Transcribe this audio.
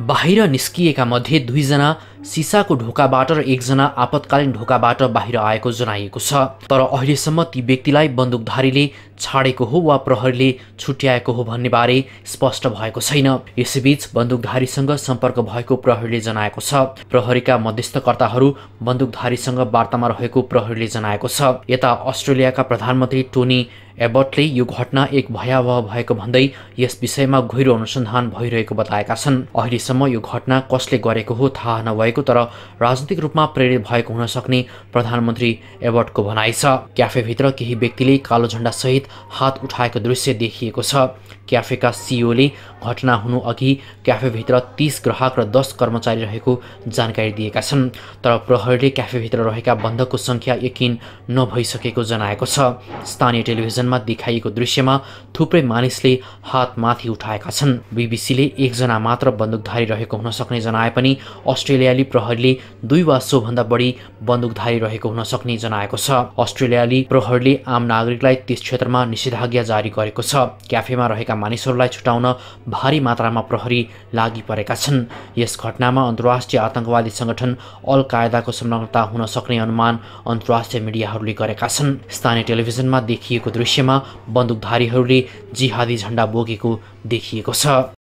बाहिर निस्किएका मध्ये दुईजना सिसाको ढोकाबाट र एकजना आपतकालीन ढोकाबाट बाहिर आएको जनाइएको छ तर अहिलेसम्म ती व्यक्तिलाई बन्दुकधारीले छाडेको हो वा प्रहरीले छुट्याएको हो भन्ने बारे स्पष्ट भएको छैन यसैबीच बन्दुकधारीसँग सम्पर्क भएको प्रहरीले जनाएको छ प्रहरीका मध्यस्थकर्ताहरू बन्दुकधारीसँग वार्तामा रहेको प्रहरीले जनाएको छ यता अस्ट्रेलियाका प्रधानमन्त्री टोनी एबर्टले यो घटना एक भयावह भएको भन्दै यस विषयमा गहिरो अनुसन्धान भइरहेको बताएका छन् अहिलेसम्म यो घटना कसले गरेको हो थाहा नभएको भएको तर राजनीतिक रूपमा प्रेरित भएको हुन सक्ने प्रधानमन्त्री एबर्टको भनाइ छ क्याफेभित्र केही व्यक्तिले कालो झन्डासहित हात उठाएको दृश्य देखिएको छ क्याफेका सिओले घटना हुनु अघि क्याफेभित्र तिस ग्राहक र दस कर्मचारी रहेको जानकारी दिएका छन् तर प्रहरीले क्याफेभित्र रहेका बन्धकको सङ्ख्या यकिन नभइसकेको जनाएको छ स्थानीय टेलिभिजनमा देखाइएको दृश्यमा थुप्रै मानिसले हात माथि उठाएका छन् बिबिसीले एकजना मात्र बन्दुकधारी रहेको हुन सक्ने जनाए पनि अस्ट्रेलिया अस्ट्रेलियाली प्रहरीले दुई वा सोभन्दा बढी बन्दुकधारी रहेको हुन सक्ने जनाएको छ अस्ट्रेलियाली प्रहरीले आम नागरिकलाई त्यस क्षेत्रमा निषेधाज्ञा जारी गरेको छ क्याफेमा रहेका मानिसहरूलाई छुटाउन भारी मात्रामा प्रहरी लागि परेका छन् यस घटनामा अन्तर्राष्ट्रिय आतंकवादी संगठन अल कायदाको संलग्नता हुन सक्ने अनुमान अन्तर्राष्ट्रिय मिडियाहरूले गरेका छन् स्थानीय टेलिभिजनमा देखिएको दृश्यमा बन्दुकधारीहरूले जिहादी झण्डा बोकेको देखिएको छ